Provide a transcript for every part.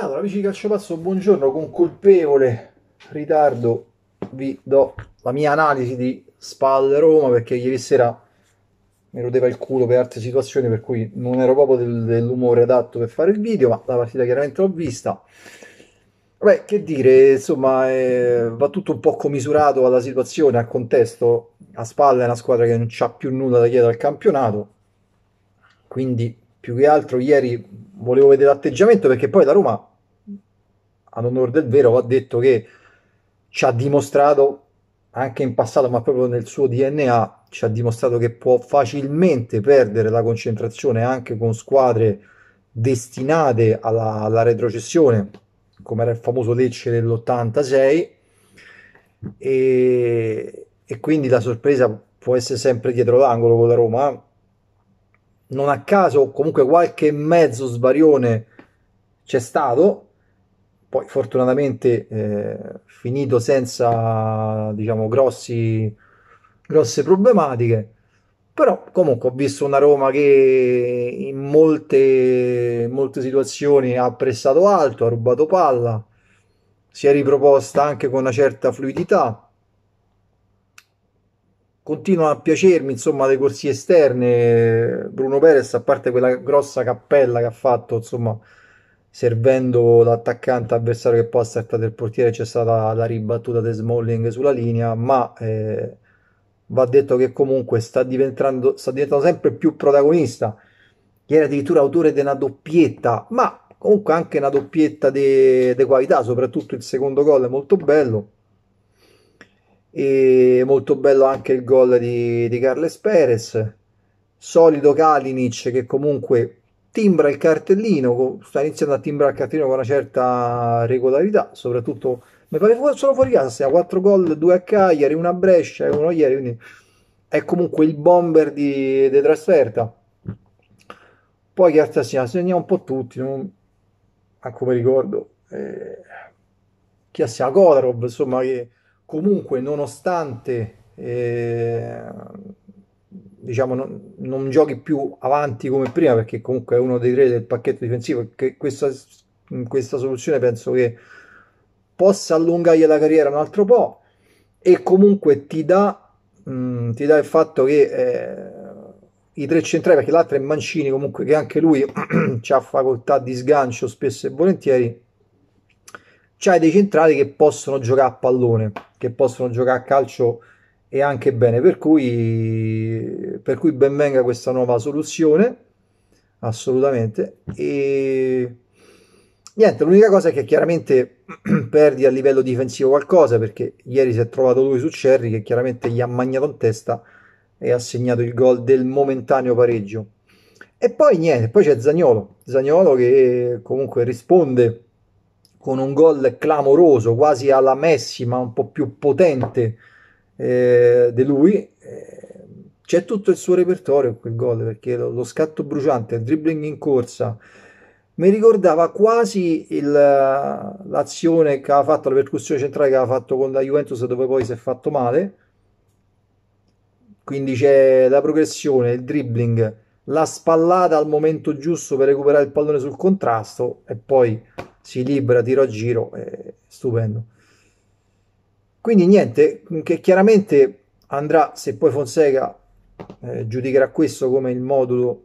Allora, amici di Calciopazzo, buongiorno. Con colpevole ritardo vi do la mia analisi di Spal Roma perché ieri sera mi rodeva il culo per altre situazioni per cui non ero proprio del, dell'umore adatto per fare il video, ma la partita chiaramente l'ho vista. Beh, che dire, insomma, eh, va tutto un po' commisurato alla situazione, al contesto. A spalla è una squadra che non c'ha più nulla da chiedere al campionato. Quindi, più che altro, ieri volevo vedere l'atteggiamento perché poi la Roma ad onore del vero va detto che ci ha dimostrato anche in passato, ma proprio nel suo DNA, ci ha dimostrato che può facilmente perdere la concentrazione anche con squadre destinate alla, alla retrocessione, come era il famoso Lecce dell'86. E, e quindi la sorpresa può essere sempre dietro l'angolo con la Roma. Eh. Non a caso, comunque, qualche mezzo sbarione c'è stato poi fortunatamente eh, finito senza diciamo, grossi, grosse problematiche, però comunque ho visto una Roma che in molte, molte situazioni ha pressato alto, ha rubato palla, si è riproposta anche con una certa fluidità continuano a piacermi insomma le corsie esterne Bruno Perez a parte quella grossa cappella che ha fatto insomma servendo l'attaccante avversario che possa essere del portiere c'è stata la ribattuta di Smalling sulla linea ma eh, va detto che comunque sta diventando, sta diventando sempre più protagonista era addirittura autore di una doppietta ma comunque anche una doppietta di qualità soprattutto il secondo gol è molto bello e molto bello anche il gol di, di Carles Perez solido Kalinic che comunque timbra il cartellino, sta iniziando a timbrare il cartellino con una certa regolarità, soprattutto mi pare solo fuori casa, 4 gol, 2 a Cagliari, 1 a Brescia e 1 ieri, quindi è comunque il bomber di, di trasferta. Poi che altro segna? Segna un po' tutti, non... anche come ricordo, eh... chi sia Kolarov, insomma, che comunque nonostante... Eh diciamo, non, non, giochi più avanti come prima perché comunque è uno dei tre del pacchetto difensivo che questa, questa soluzione penso che possa allungargli la carriera un altro po' e comunque ti dà, mh, mm, ti dà il fatto che eh, i tre centrali perché l'altro è Mancini comunque che anche lui ha facoltà di sgancio spesso e volentieri c'hai dei centrali che possono giocare a pallone che possono giocare a calcio e anche bene, per cui, per cui ben venga questa nuova soluzione, assolutamente. E niente, l'unica cosa è che chiaramente perdi a livello difensivo qualcosa perché ieri si è trovato lui su Cerri che chiaramente gli ha mangiato in testa e ha segnato il gol del momentaneo pareggio. E poi niente, poi c'è Zagnolo, Zagnolo che comunque risponde con un gol clamoroso, quasi alla Messi, ma un po' più potente eh, di lui, eh, c'è tutto il suo repertorio quel gol, perché lo, lo, scatto bruciante, il dribbling in corsa, mi ricordava quasi il, eh, l'azione che aveva fatto, la percussione centrale che aveva fatto con la Juventus dove poi si è fatto male, quindi c'è la progressione, il dribbling, la spallata al momento giusto per recuperare il pallone sul contrasto e poi si libera, tiro a giro, è eh, stupendo. Quindi niente, che chiaramente andrà, se poi Fonseca eh, giudicherà questo come il modulo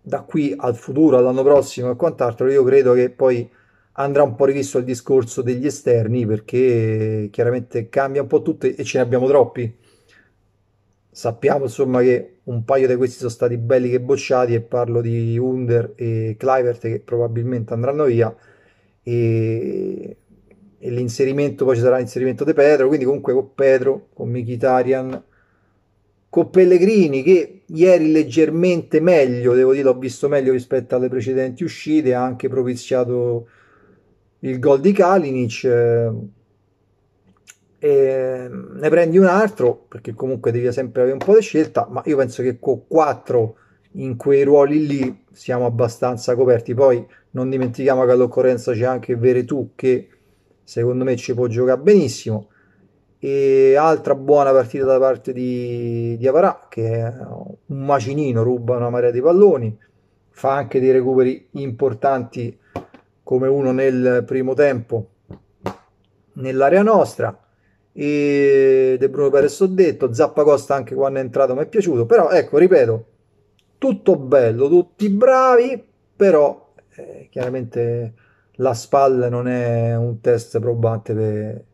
da qui al futuro, all'anno prossimo e quant'altro, io credo che poi andrà un po' rivisto il discorso degli esterni perché chiaramente cambia un po' tutto e ce ne abbiamo troppi. Sappiamo insomma che un paio di questi sono stati belli che bocciati e parlo di Under e Clivert che probabilmente andranno via e e l'inserimento poi ci sarà l'inserimento di Pedro quindi comunque con Pedro con Michitarian con Pellegrini che ieri leggermente meglio devo dire l'ho visto meglio rispetto alle precedenti uscite ha anche propiziato il gol di Kalinic eh, ne prendi un altro perché comunque devi sempre avere un po' di scelta ma io penso che con quattro in quei ruoli lì siamo abbastanza coperti poi non dimentichiamo che all'occorrenza c'è anche Veretù che secondo me ci può giocare benissimo. E altra buona partita da parte di, di Avarà, che è un macinino, ruba una marea di palloni, fa anche dei recuperi importanti come uno nel primo tempo nell'area nostra e De Bruno Perez ho detto Zappa Costa anche quando è entrato mi è piaciuto però ecco ripeto tutto bello tutti bravi però eh, chiaramente la SPAL non è un test probante per,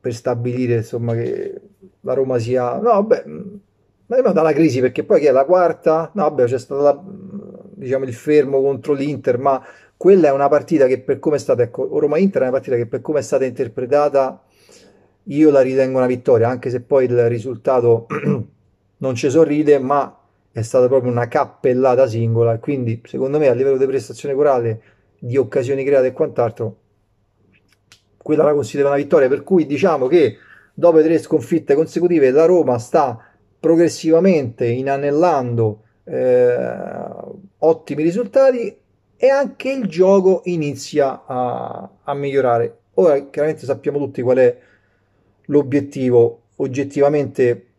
per stabilire insomma che la Roma sia no vabbè mm, ma è dalla crisi perché poi che è la quarta no vabbè c'è stato la, diciamo il fermo contro l'Inter ma quella è una partita che per come è stata ecco Roma Inter è una partita che per come è stata interpretata io la ritengo una vittoria anche se poi il risultato non ci sorride ma è stata proprio una cappellata singola. Quindi, secondo me, a livello di prestazione corale, di occasioni create e quant'altro, quella la considero una vittoria. Per cui diciamo che dopo tre sconfitte consecutive, la Roma sta progressivamente inanellando eh, ottimi risultati e anche il gioco inizia a, a migliorare. Ora, chiaramente sappiamo tutti qual è l'obiettivo oggettivamente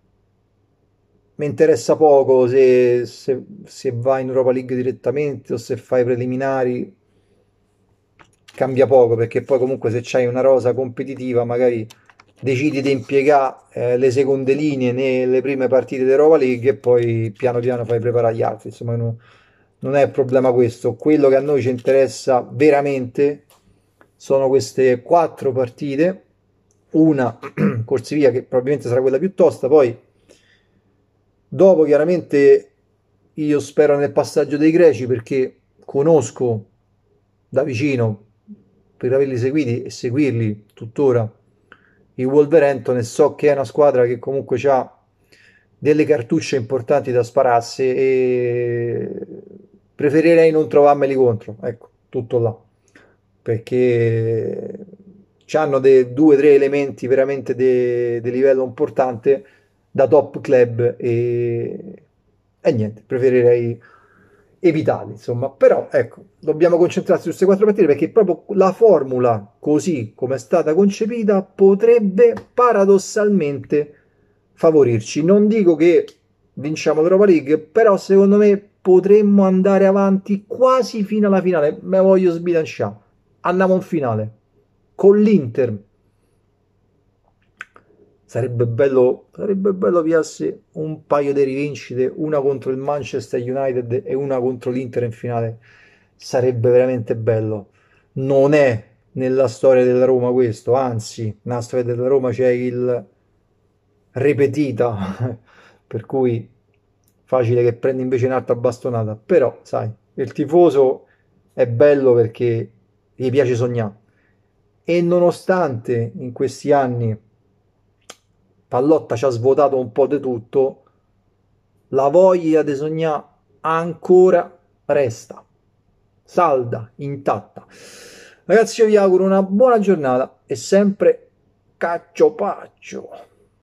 mi interessa poco se, se, se vai in Europa League direttamente o se fai preliminari, cambia poco perché poi comunque se c'hai una rosa competitiva magari decidi di impiegare eh, le seconde linee nelle prime partite dell'Europa League e poi piano piano fai preparare gli altri, insomma non, non è il problema questo, quello che a noi ci interessa veramente sono queste quattro partite, una corsi via che probabilmente sarà quella più tosta, poi Dopo chiaramente io spero nel passaggio dei greci perché conosco da vicino, per averli seguiti e seguirli tuttora, il Wolverhampton e so che è una squadra che comunque ha delle cartucce importanti da spararsi e preferirei non trovarmeli contro, ecco, tutto là, perché hanno due o tre elementi veramente di livello importante da top club e, e niente, preferirei evitarli, insomma. Però, ecco, dobbiamo concentrarci su queste quattro partite perché proprio la formula, così come è stata concepita, potrebbe paradossalmente favorirci. Non dico che vinciamo l'Europa League, però secondo me potremmo andare avanti quasi fino alla finale. Me voglio sbilanciare. Andiamo in finale con l'Inter Sarebbe bello, sarebbe bello piasse un paio di rivincite, una contro il Manchester United e una contro l'Inter in finale. Sarebbe veramente bello. Non è nella storia della Roma questo, anzi, nella storia della Roma c'è il ripetita, per cui facile che prendi invece un'altra bastonata, però sai, il tifoso è bello perché gli piace sognare e nonostante in questi anni Pallotta ci ha svuotato un po' di tutto, la voglia di sognare ancora resta salda, intatta. Ragazzi, io vi auguro una buona giornata e sempre caccio paccio.